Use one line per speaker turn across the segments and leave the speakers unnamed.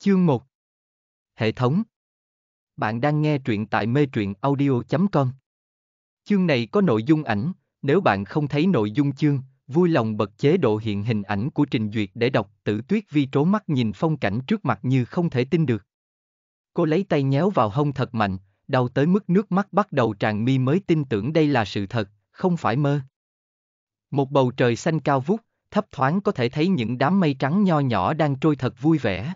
Chương 1 Hệ thống Bạn đang nghe truyện tại mê truyện audio.com Chương này có nội dung ảnh, nếu bạn không thấy nội dung chương, vui lòng bật chế độ hiện hình ảnh của trình duyệt để đọc tử tuyết vi trố mắt nhìn phong cảnh trước mặt như không thể tin được. Cô lấy tay nhéo vào hông thật mạnh, đau tới mức nước mắt bắt đầu tràn mi mới tin tưởng đây là sự thật, không phải mơ. Một bầu trời xanh cao vút, thấp thoáng có thể thấy những đám mây trắng nho nhỏ đang trôi thật vui vẻ.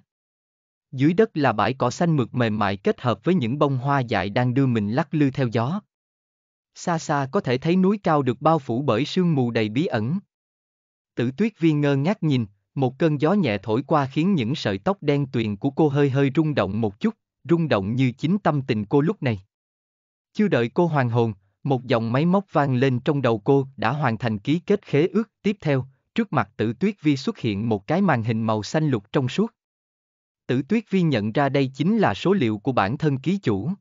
Dưới đất là bãi cỏ xanh mượt mềm mại kết hợp với những bông hoa dại đang đưa mình lắc lư theo gió. Xa xa có thể thấy núi cao được bao phủ bởi sương mù đầy bí ẩn. Tử tuyết viên ngơ ngác nhìn, một cơn gió nhẹ thổi qua khiến những sợi tóc đen tuyền của cô hơi hơi rung động một chút, rung động như chính tâm tình cô lúc này. Chưa đợi cô hoàn hồn, một dòng máy móc vang lên trong đầu cô đã hoàn thành ký kết khế ước. Tiếp theo, trước mặt tử tuyết vi xuất hiện một cái màn hình màu xanh lục trong suốt. Tử tuyết Vi nhận ra đây chính là số liệu của bản thân ký chủ.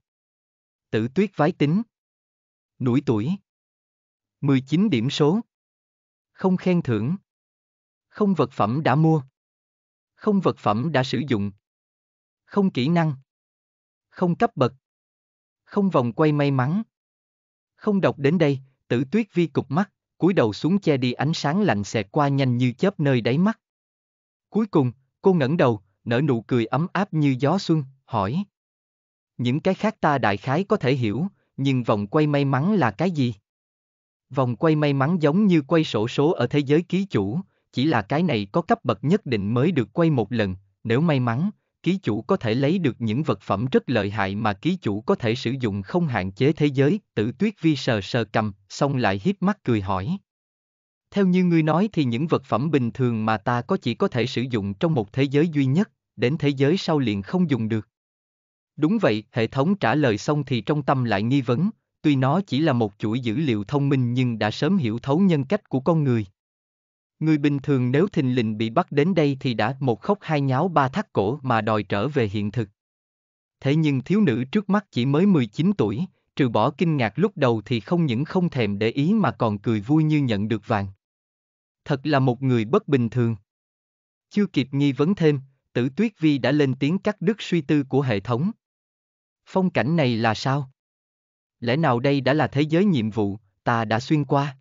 Tử tuyết vái tính. Núi tuổi. 19 điểm số. Không khen thưởng. Không vật phẩm đã mua. Không vật phẩm đã sử dụng. Không kỹ năng. Không cấp bậc. Không vòng quay may mắn. Không đọc đến đây, tử tuyết vi cục mắt, cúi đầu xuống che đi ánh sáng lạnh xẹt qua nhanh như chớp nơi đáy mắt. Cuối cùng, cô ngẩng đầu, nở nụ cười ấm áp như gió xuân, hỏi. Những cái khác ta đại khái có thể hiểu, nhưng vòng quay may mắn là cái gì? Vòng quay may mắn giống như quay sổ số ở thế giới ký chủ, chỉ là cái này có cấp bậc nhất định mới được quay một lần, nếu may mắn, ký chủ có thể lấy được những vật phẩm rất lợi hại mà ký chủ có thể sử dụng không hạn chế thế giới, tử tuyết vi sờ sờ cầm, xong lại hiếp mắt cười hỏi. Theo như ngươi nói thì những vật phẩm bình thường mà ta có chỉ có thể sử dụng trong một thế giới duy nhất, đến thế giới sau liền không dùng được. Đúng vậy, hệ thống trả lời xong thì trong tâm lại nghi vấn, tuy nó chỉ là một chuỗi dữ liệu thông minh nhưng đã sớm hiểu thấu nhân cách của con người. Người bình thường nếu thình lình bị bắt đến đây thì đã một khóc hai nháo ba thắt cổ mà đòi trở về hiện thực. Thế nhưng thiếu nữ trước mắt chỉ mới 19 tuổi, trừ bỏ kinh ngạc lúc đầu thì không những không thèm để ý mà còn cười vui như nhận được vàng thật là một người bất bình thường. Chưa kịp nghi vấn thêm, tử tuyết vi đã lên tiếng cắt đứt suy tư của hệ thống. Phong cảnh này là sao? Lẽ nào đây đã là thế giới nhiệm vụ, ta đã xuyên qua?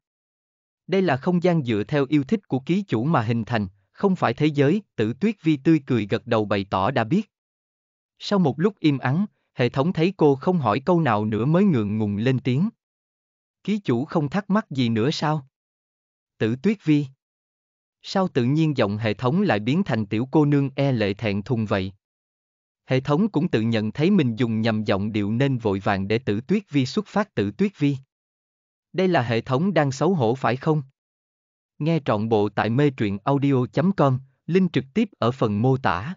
Đây là không gian dựa theo yêu thích của ký chủ mà hình thành, không phải thế giới, tử tuyết vi tươi cười gật đầu bày tỏ đã biết. Sau một lúc im ắng, hệ thống thấy cô không hỏi câu nào nữa mới ngượng ngùng lên tiếng. Ký chủ không thắc mắc gì nữa sao? Tử Tuyết Vi. Sao tự nhiên giọng hệ thống lại biến thành tiểu cô nương e lệ thẹn thùng vậy? Hệ thống cũng tự nhận thấy mình dùng nhầm giọng điệu nên vội vàng để tử tuyết vi xuất phát tử tuyết vi. Đây là hệ thống đang xấu hổ phải không? Nghe trọn bộ tại mê truyện audio.com, link trực tiếp ở phần mô tả.